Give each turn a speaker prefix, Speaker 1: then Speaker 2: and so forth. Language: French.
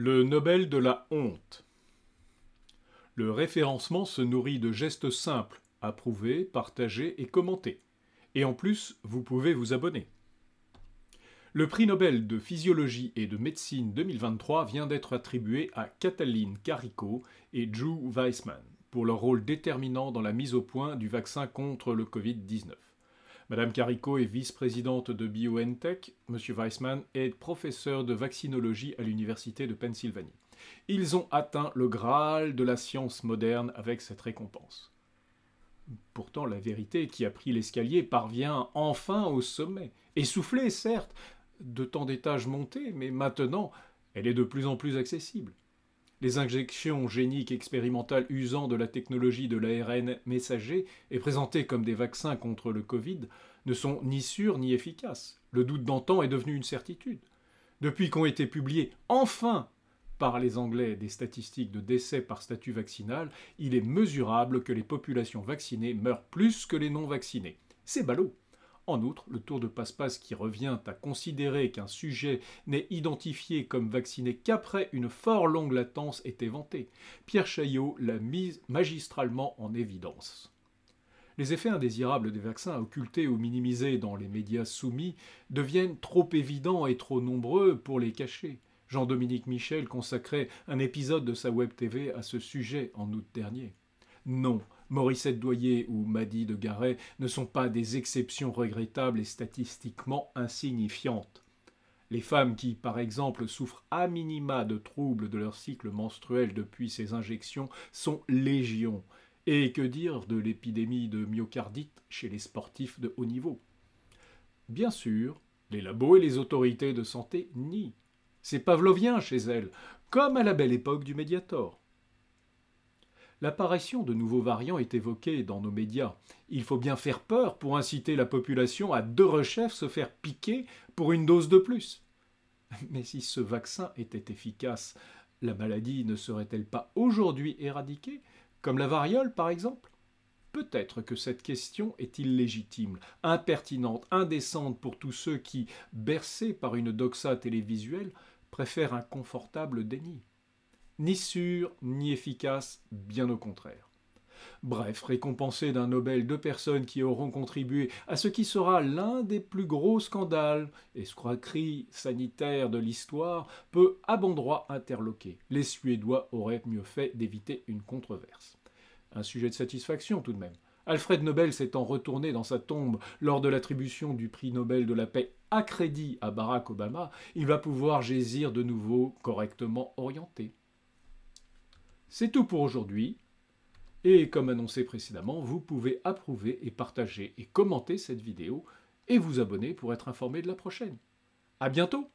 Speaker 1: Le Nobel de la honte. Le référencement se nourrit de gestes simples, approuvés, partagés et commentés. Et en plus, vous pouvez vous abonner. Le prix Nobel de physiologie et de médecine 2023 vient d'être attribué à Cataline Carico et Drew Weissman pour leur rôle déterminant dans la mise au point du vaccin contre le Covid-19. Madame Carico est vice-présidente de BioNTech, Monsieur Weissman est professeur de vaccinologie à l'Université de Pennsylvanie. Ils ont atteint le Graal de la science moderne avec cette récompense. Pourtant, la vérité qui a pris l'escalier parvient enfin au sommet, essoufflée certes, de tant d'étages montés, mais maintenant, elle est de plus en plus accessible. Les injections géniques expérimentales usant de la technologie de l'ARN messager et présentées comme des vaccins contre le Covid ne sont ni sûres ni efficaces. Le doute d'antan est devenu une certitude. Depuis qu'ont été publiées enfin par les Anglais des statistiques de décès par statut vaccinal, il est mesurable que les populations vaccinées meurent plus que les non vaccinées. C'est ballot. En outre, le tour de passe-passe qui revient à considérer qu'un sujet n'est identifié comme vacciné qu'après une fort longue latence est éventé. Pierre Chaillot l'a mise magistralement en évidence. Les effets indésirables des vaccins occultés ou minimisés dans les médias soumis deviennent trop évidents et trop nombreux pour les cacher. Jean-Dominique Michel consacrait un épisode de sa web TV à ce sujet en août dernier. Non. Morissette Doyer ou Maddy de Garay ne sont pas des exceptions regrettables et statistiquement insignifiantes. Les femmes qui, par exemple, souffrent à minima de troubles de leur cycle menstruel depuis ces injections sont légions. Et que dire de l'épidémie de myocardite chez les sportifs de haut niveau Bien sûr, les labos et les autorités de santé nient. C'est pavlovien chez elles, comme à la belle époque du Mediator. L'apparition de nouveaux variants est évoquée dans nos médias. Il faut bien faire peur pour inciter la population à deux rechefs se faire piquer pour une dose de plus. Mais si ce vaccin était efficace, la maladie ne serait-elle pas aujourd'hui éradiquée, comme la variole par exemple Peut-être que cette question est illégitime, impertinente, indécente pour tous ceux qui, bercés par une doxa télévisuelle, préfèrent un confortable déni ni sûr ni efficace, bien au contraire. Bref, récompensé d'un Nobel deux personnes qui auront contribué à ce qui sera l'un des plus gros scandales, escroquerie sanitaire de l'histoire, peut à bon droit interloquer. Les Suédois auraient mieux fait d'éviter une controverse. Un sujet de satisfaction tout de même. Alfred Nobel s'étant retourné dans sa tombe lors de l'attribution du prix Nobel de la paix à crédit à Barack Obama, il va pouvoir gésir de nouveau correctement orienté. C'est tout pour aujourd'hui. Et comme annoncé précédemment, vous pouvez approuver et partager et commenter cette vidéo et vous abonner pour être informé de la prochaine. À bientôt